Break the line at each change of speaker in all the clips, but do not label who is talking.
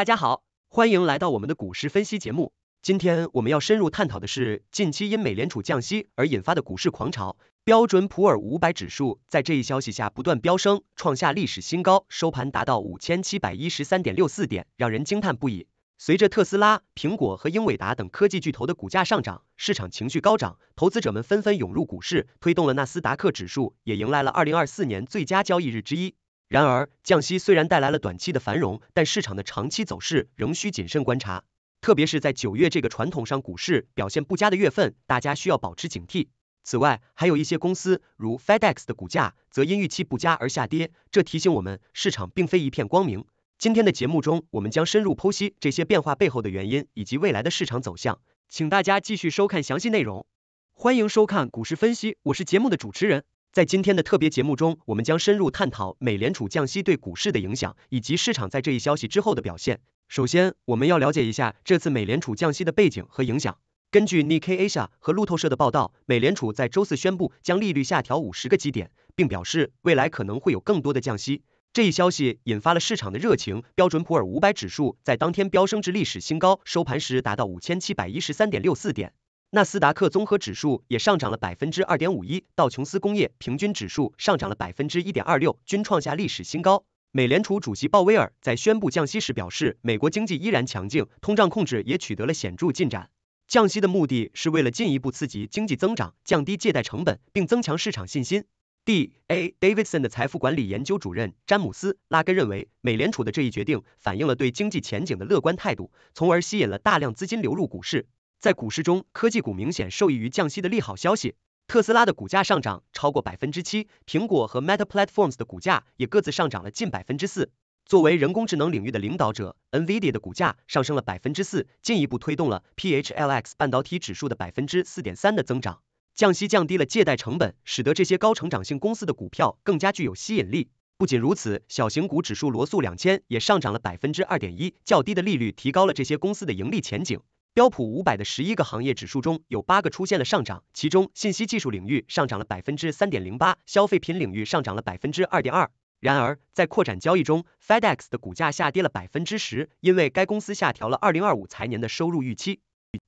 大家好，欢迎来到我们的股市分析节目。今天我们要深入探讨的是近期因美联储降息而引发的股市狂潮。标准普尔五百指数在这一消息下不断飙升，创下历史新高，收盘达到五千七百一十三点六四点，让人惊叹不已。随着特斯拉、苹果和英伟达等科技巨头的股价上涨，市场情绪高涨，投资者们纷纷涌入股市，推动了纳斯达克指数也迎来了二零二四年最佳交易日之一。然而，降息虽然带来了短期的繁荣，但市场的长期走势仍需谨慎观察。特别是在九月这个传统上股市表现不佳的月份，大家需要保持警惕。此外，还有一些公司如 FedEx 的股价则因预期不佳而下跌，这提醒我们市场并非一片光明。今天的节目中，我们将深入剖析这些变化背后的原因以及未来的市场走向，请大家继续收看详细内容。欢迎收看股市分析，我是节目的主持人。在今天的特别节目中，我们将深入探讨美联储降息对股市的影响以及市场在这一消息之后的表现。首先，我们要了解一下这次美联储降息的背景和影响。根据 Nikasha 和路透社的报道，美联储在周四宣布将利率下调五十个基点，并表示未来可能会有更多的降息。这一消息引发了市场的热情，标准普尔五百指数在当天飙升至历史新高，收盘时达到五千七百一十三点六四点。纳斯达克综合指数也上涨了百分之二点五一，道琼斯工业平均指数上涨了百分之一点二六，均创下历史新高。美联储主席鲍威尔在宣布降息时表示，美国经济依然强劲，通胀控制也取得了显著进展。降息的目的是为了进一步刺激经济增长，降低借贷成本，并增强市场信心。D A Davidson 的财富管理研究主任詹姆斯·拉根认为，美联储的这一决定反映了对经济前景的乐观态度，从而吸引了大量资金流入股市。在股市中，科技股明显受益于降息的利好消息。特斯拉的股价上涨超过百分之七，苹果和 Meta Platforms 的股价也各自上涨了近百分之四。作为人工智能领域的领导者，NVIDIA 的股价上升了百分之四，进一步推动了 PHLX 半导体指数的百分之四点三的增长。降息降低了借贷成本，使得这些高成长性公司的股票更加具有吸引力。不仅如此，小型股指数罗素两千也上涨了百分之二点一。较低的利率提高了这些公司的盈利前景。标普五百的十一个行业指数中有八个出现了上涨，其中信息技术领域上涨了百分之三点零八，消费品领域上涨了百分之二点二。然而，在扩展交易中，FedEx 的股价下跌了百分之十，因为该公司下调了二零二五财年的收入预期。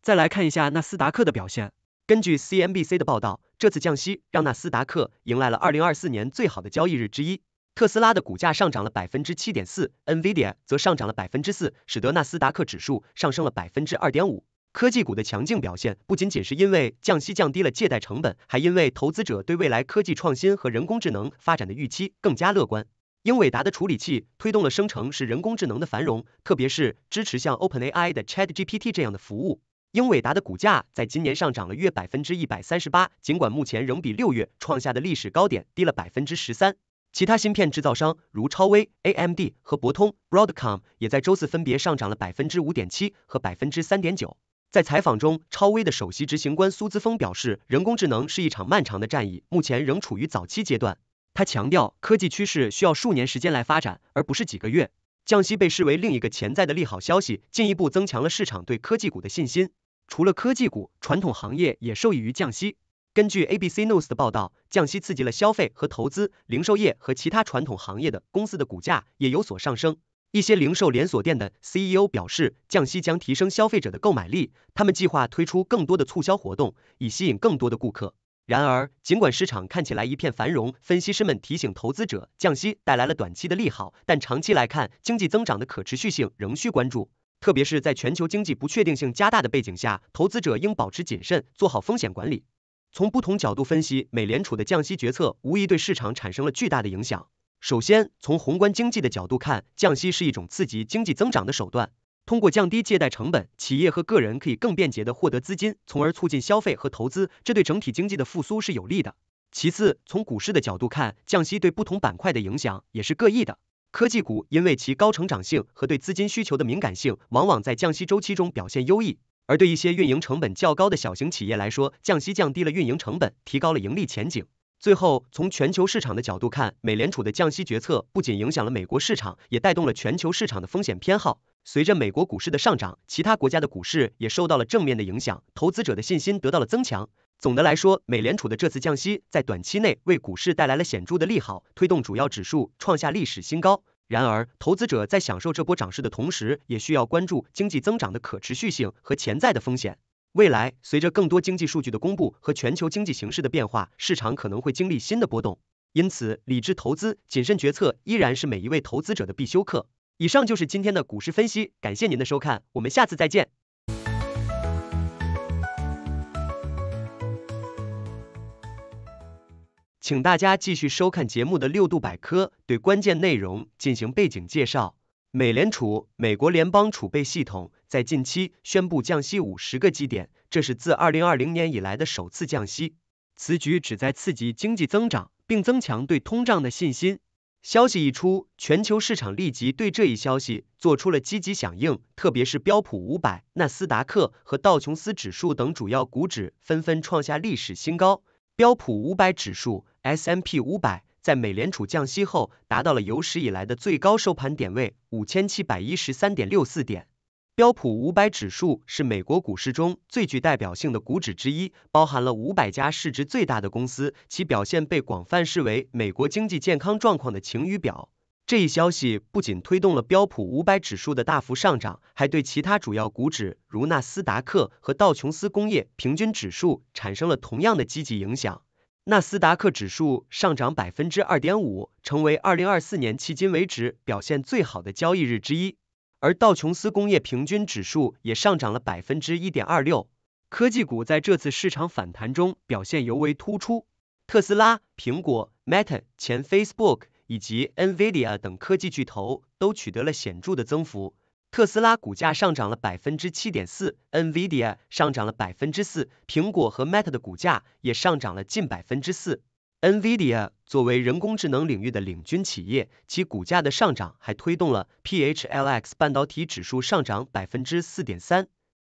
再来看一下纳斯达克的表现，根据 CNBC 的报道，这次降息让纳斯达克迎来了二零二四年最好的交易日之一。特斯拉的股价上涨了百分之七点四，NVIDIA 则上涨了百分之四，使得纳斯达克指数上升了百分之二点五。科技股的强劲表现不仅仅是因为降息降低了借贷成本，还因为投资者对未来科技创新和人工智能发展的预期更加乐观。英伟达的处理器推动了生成式人工智能的繁荣，特别是支持像 OpenAI 的 ChatGPT 这样的服务。英伟达的股价在今年上涨了约百分之一百三十八，尽管目前仍比六月创下的历史高点低了百分之十三。其他芯片制造商如超威 （AMD） 和博通 （Broadcom） 也在周四分别上涨了百分之五点七和百分之三点九。在采访中，超威的首席执行官苏姿峰表示，人工智能是一场漫长的战役，目前仍处于早期阶段。他强调，科技趋势需要数年时间来发展，而不是几个月。降息被视为另一个潜在的利好消息，进一步增强了市场对科技股的信心。除了科技股，传统行业也受益于降息。根据 ABC News 的报道，降息刺激了消费和投资，零售业和其他传统行业的公司的股价也有所上升。一些零售连锁店的 CEO 表示，降息将提升消费者的购买力，他们计划推出更多的促销活动，以吸引更多的顾客。然而，尽管市场看起来一片繁荣，分析师们提醒投资者，降息带来了短期的利好，但长期来看，经济增长的可持续性仍需关注，特别是在全球经济不确定性加大的背景下，投资者应保持谨慎，做好风险管理。从不同角度分析，美联储的降息决策无疑对市场产生了巨大的影响。首先，从宏观经济的角度看，降息是一种刺激经济增长的手段。通过降低借贷成本，企业和个人可以更便捷的获得资金，从而促进消费和投资，这对整体经济的复苏是有利的。其次，从股市的角度看，降息对不同板块的影响也是各异的。科技股因为其高成长性和对资金需求的敏感性，往往在降息周期中表现优异。而对一些运营成本较高的小型企业来说，降息降低了运营成本，提高了盈利前景。最后，从全球市场的角度看，美联储的降息决策不仅影响了美国市场，也带动了全球市场的风险偏好。随着美国股市的上涨，其他国家的股市也受到了正面的影响，投资者的信心得到了增强。总的来说，美联储的这次降息在短期内为股市带来了显著的利好，推动主要指数创下历史新高。然而，投资者在享受这波涨势的同时，也需要关注经济增长的可持续性和潜在的风险。未来，随着更多经济数据的公布和全球经济形势的变化，市场可能会经历新的波动。因此，理智投资、谨慎决策依然是每一位投资者的必修课。以上就是今天的股市分析，感谢您的收看，我们下次再见。请大家继续收看节目的六度百科，对关键内容进行背景介绍。美联储，美国联邦储备系统，在近期宣布降息五十个基点，这是自二零二零年以来的首次降息。此举旨在刺激经济增长，并增强对通胀的信心。消息一出，全球市场立即对这一消息做出了积极响应，特别是标普五百、纳斯达克和道琼斯指数等主要股指纷纷创下历史新高。标普五百指数 （S&P M 500） 在美联储降息后，达到了有史以来的最高收盘点位，五千七百一十三点六四点。标普五百指数是美国股市中最具代表性的股指之一，包含了五百家市值最大的公司，其表现被广泛视为美国经济健康状况的晴雨表。这一消息不仅推动了标普五百指数的大幅上涨，还对其他主要股指，如纳斯达克和道琼斯工业平均指数，产生了同样的积极影响。纳斯达克指数上涨百分之二点五，成为二零二四年迄今为止表现最好的交易日之一。而道琼斯工业平均指数也上涨了百分之一点二六。科技股在这次市场反弹中表现尤为突出，特斯拉、苹果、Meta、前 Facebook。以及 Nvidia 等科技巨头都取得了显著的增幅，特斯拉股价上涨了百分之七点四，Nvidia 上涨了百分之四，苹果和 Meta 的股价也上涨了近百分之四。Nvidia 作为人工智能领域的领军企业，其股价的上涨还推动了 PHLX 半导体指数上涨百分之四点三。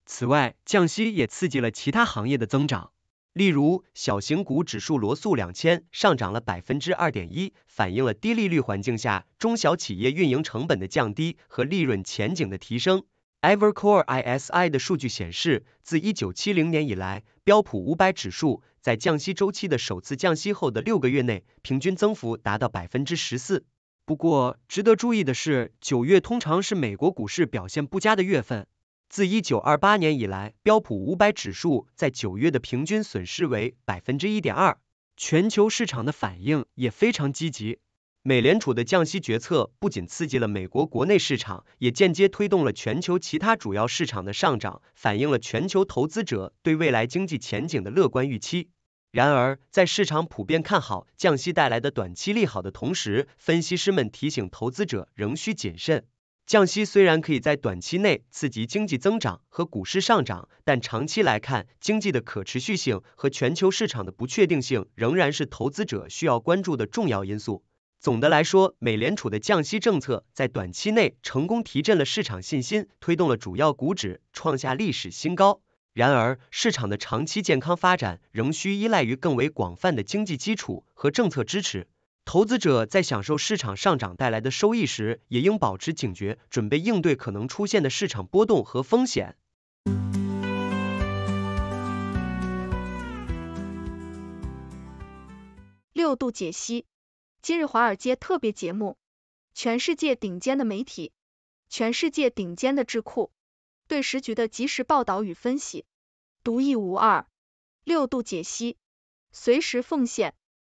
此外，降息也刺激了其他行业的增长。例如，小型股指数罗素两千上涨了百分之二点一，反映了低利率环境下中小企业运营成本的降低和利润前景的提升。Evercore ISI 的数据显示，自一九七零年以来，标普五百指数在降息周期的首次降息后的六个月内，平均增幅达到百分之十四。不过，值得注意的是，九月通常是美国股市表现不佳的月份。自一九二八年以来，标普五百指数在九月的平均损失为百分之一点二。全球市场的反应也非常积极。美联储的降息决策不仅刺激了美国国内市场，也间接推动了全球其他主要市场的上涨，反映了全球投资者对未来经济前景的乐观预期。然而，在市场普遍看好降息带来的短期利好的同时，分析师们提醒投资者仍需谨慎。降息虽然可以在短期内刺激经济增长和股市上涨，但长期来看，经济的可持续性和全球市场的不确定性仍然是投资者需要关注的重要因素。总的来说，美联储的降息政策在短期内成功提振了市场信心，推动了主要股指创下历史新高。然而，市场的长期健康发展仍需依赖于更为广泛的经济基础和政策支持。投资者在享受市场上涨带来的收益时，也应保持警觉，准备应对可能出现的市场波动和风险。六度解析，今日华尔街特别节目，全世界顶尖的媒体，全世界顶尖的智库对时局的及时报道与分析，独一无二。六度解析，随时奉献。